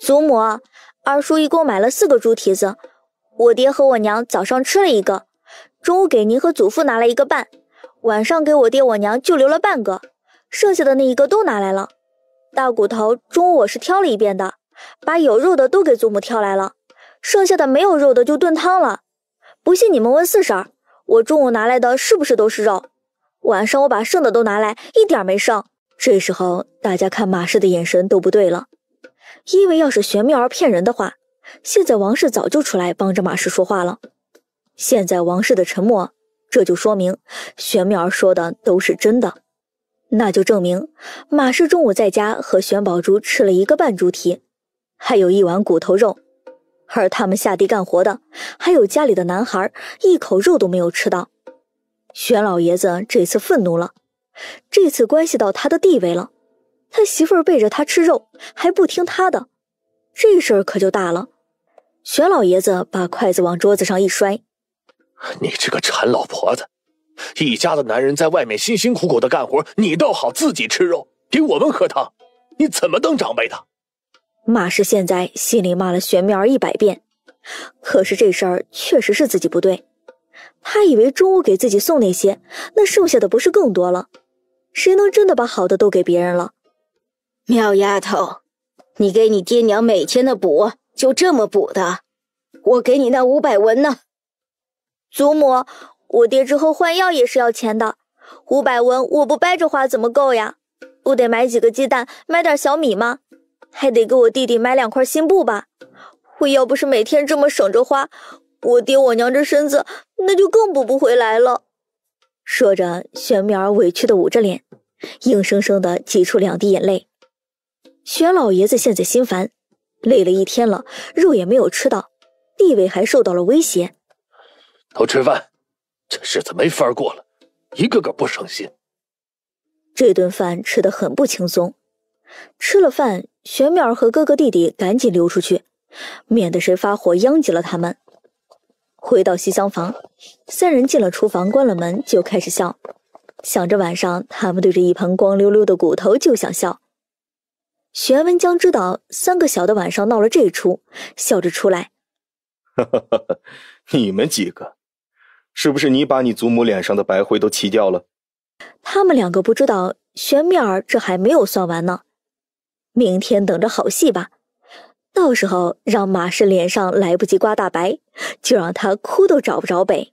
祖母，二叔一共买了四个猪蹄子，我爹和我娘早上吃了一个，中午给您和祖父拿了一个半，晚上给我爹我娘就留了半个，剩下的那一个都拿来了。大骨头中午我是挑了一遍的，把有肉的都给祖母挑来了，剩下的没有肉的就炖汤了。不信你们问四婶，我中午拿来的是不是都是肉？晚上我把剩的都拿来，一点没剩。这时候大家看马氏的眼神都不对了。因为要是玄妙儿骗人的话，现在王氏早就出来帮着马氏说话了。现在王氏的沉默，这就说明玄妙儿说的都是真的。那就证明马氏中午在家和玄宝珠吃了一个半猪蹄，还有一碗骨头肉。而他们下地干活的，还有家里的男孩，一口肉都没有吃到。玄老爷子这次愤怒了，这次关系到他的地位了。他媳妇儿背着他吃肉，还不听他的，这事儿可就大了。玄老爷子把筷子往桌子上一摔：“你这个馋老婆子，一家子男人在外面辛辛苦苦的干活，你倒好，自己吃肉，给我们喝汤，你怎么当长辈的？”马氏现在心里骂了玄妙儿一百遍，可是这事儿确实是自己不对。他以为中午给自己送那些，那剩下的不是更多了？谁能真的把好的都给别人了？妙丫头，你给你爹娘每天的补就这么补的？我给你那五百文呢？祖母，我爹之后换药也是要钱的，五百文我不掰着花怎么够呀？不得买几个鸡蛋，买点小米吗？还得给我弟弟买两块新布吧？我要不是每天这么省着花，我爹我娘这身子那就更补不回来了。说着，玄妙儿委屈的捂着脸，硬生生的挤出两滴眼泪。玄老爷子现在心烦，累了一天了，肉也没有吃到，地位还受到了威胁。都吃饭，这日子没法过了，一个个不省心。这顿饭吃的很不轻松。吃了饭，玄妙儿和哥哥弟弟赶紧溜出去，免得谁发火殃及了他们。回到西厢房，三人进了厨房，关了门就开始笑，想着晚上他们对着一盆光溜溜的骨头就想笑。玄文江知道三个小的晚上闹了这出，笑着出来：“你们几个，是不是你把你祖母脸上的白灰都骑掉了？”他们两个不知道，玄面儿这还没有算完呢。明天等着好戏吧，到时候让马氏脸上来不及刮大白，就让他哭都找不着北。